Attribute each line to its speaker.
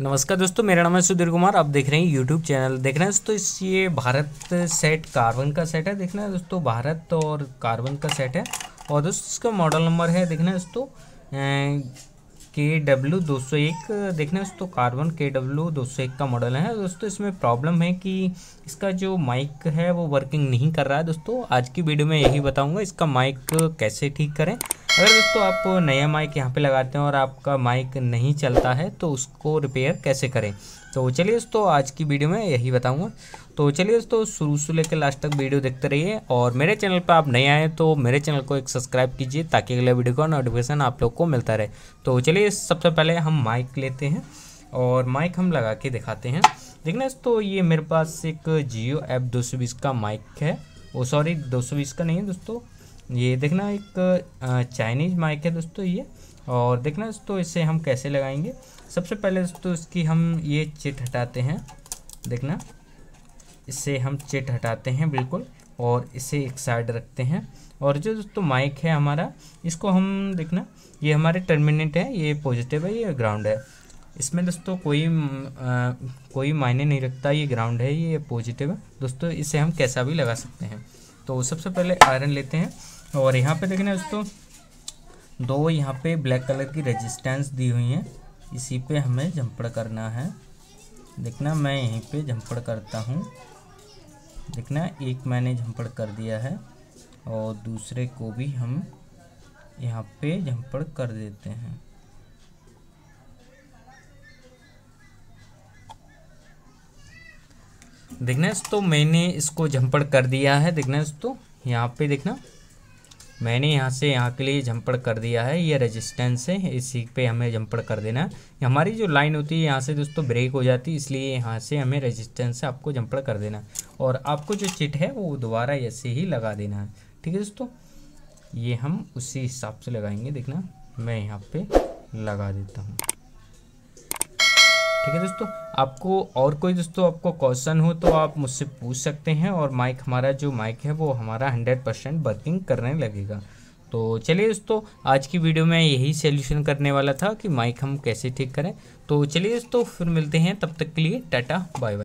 Speaker 1: नमस्कार दोस्तों मेरा नाम है सुधीर कुमार आप देख रहे हैं यूट्यूब चैनल देख रहे हैं दोस्तों इस ये भारत सेट कार्बन का सेट है देखना है दोस्तों भारत और कार्बन का सेट है और दोस्तों इसका मॉडल नंबर है देखना है दोस्तों के डब्ल्यू दो सौ एक देखना है दोस्तों कार्बन के डब्ल्यू दो सौ एक का मॉडल है दोस्तों इसमें प्रॉब्लम है कि इसका जो माइक है वो वर्किंग नहीं कर रहा है दोस्तों आज की वीडियो में यही बताऊँगा इसका माइक कैसे ठीक करें अगर दोस्तों आप नया माइक यहाँ पे लगाते हैं और आपका माइक नहीं चलता है तो उसको रिपेयर कैसे करें तो चलिए दोस्तों आज की वीडियो में यही बताऊंगा तो चलिए दोस्तों शुरू से लेकर लास्ट तक वीडियो देखते रहिए और मेरे चैनल पर आप नए आए तो मेरे चैनल को एक सब्सक्राइब कीजिए ताकि अगले वीडियो का नोटिफिकेशन आप लोग को मिलता रहे तो चलिए सबसे पहले हम माइक लेते हैं और माइक हम लगा के दिखाते हैं देखना दोस्तों ये मेरे पास एक जियो ऐप दो का माइक है वो सॉरी दो का नहीं है दोस्तों ये देखना एक चाइनीज़ माइक है दोस्तों ये और देखना दोस्तों इसे हम कैसे लगाएंगे सबसे पहले दोस्तों इसकी हम ये चिट हटाते हैं देखना इसे हम चिट हटाते हैं बिल्कुल और इसे एक साइड रखते हैं और जो दोस्तों माइक है हमारा इसको हम देखना ये हमारे टर्मिनेट है ये पॉजिटिव है ये ग्राउंड है इसमें दोस्तों कोई आ, कोई मायने नहीं रखता ये ग्राउंड है ये पॉजिटिव है दोस्तों इसे हम कैसा भी लगा सकते हैं तो सबसे पहले आयरन लेते हैं और यहाँ पे देखना दोस्तों दो यहाँ पे ब्लैक कलर की रेजिस्टेंस दी हुई है इसी पे हमें जंपड़ करना है देखना मैं यहीं पे जंपड़ करता हूँ देखना एक मैंने जंपड़ कर दिया है और दूसरे को भी हम यहाँ पे जंपड़ कर देते हैं देखना तो मैंने इसको जंपड़ कर दिया है देखना दोस्तों यहाँ पे देखना मैंने यहाँ से यहाँ के लिए झंपड़ कर दिया है ये रेजिस्टेंस है इसी पे हमें झंपड़ कर देना है हमारी जो लाइन होती है यहाँ से दोस्तों ब्रेक हो जाती है इसलिए यहाँ से हमें रेजिस्टेंस से आपको झंपड़ कर देना और आपको जो चिट है वो दोबारा ऐसे ही लगा देना है ठीक है दोस्तों ये हम उसी हिसाब से लगाएंगे देखना मैं यहाँ पर लगा देता हूँ ठीक है दोस्तों आपको और कोई दोस्तों आपको क्वेश्चन हो तो आप मुझसे पूछ सकते हैं और माइक हमारा जो माइक है वो हमारा हंड्रेड परसेंट वर्किंग करने लगेगा तो चलिए दोस्तों आज की वीडियो में यही सोल्यूशन करने वाला था कि माइक हम कैसे ठीक करें तो चलिए दोस्तों फिर मिलते हैं तब तक के लिए टाटा बाय बाय